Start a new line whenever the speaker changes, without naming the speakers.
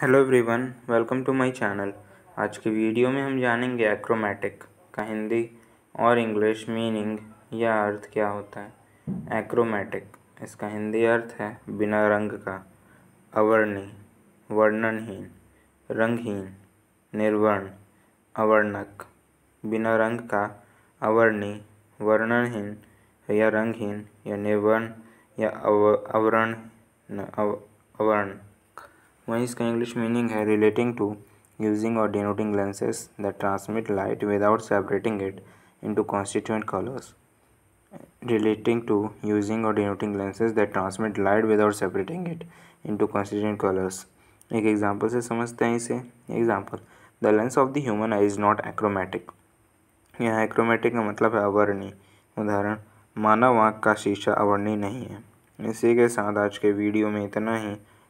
hello everyone welcome to my channel आज की video में हम जानेंगे एक्रोमैटिक का हिंदी और इंग्लिश मीनिंग या अर्थ क्या होता है एक्रोमैटिक इसका हिंदी अर्थ है बिना रंग का अवर्णी वर्णनहीन रंगहीन निर्वर्ण अवर्णक बिना रंग का अवर्णी वर्णनहीन या रंगहीन या निर्वर्ण या अव अवर्ण अवर्ण वहीं इसका इंग्लिश मीनिंग है रिलेटिंग टू यूजिंग और denoting lenses that transmit light without separating it into constituent colors to using using or denoting lenses that transmit light without separating it into constituent colours एक example से समझते हैं इसे example the lens of the human eye is not achromatic यहाँ achromatic का मतलब है अवर्णी उदाहरण मानव आँख का शीशा अवर्णी नहीं है इसी के साथ आज के वीडियो में इतना ही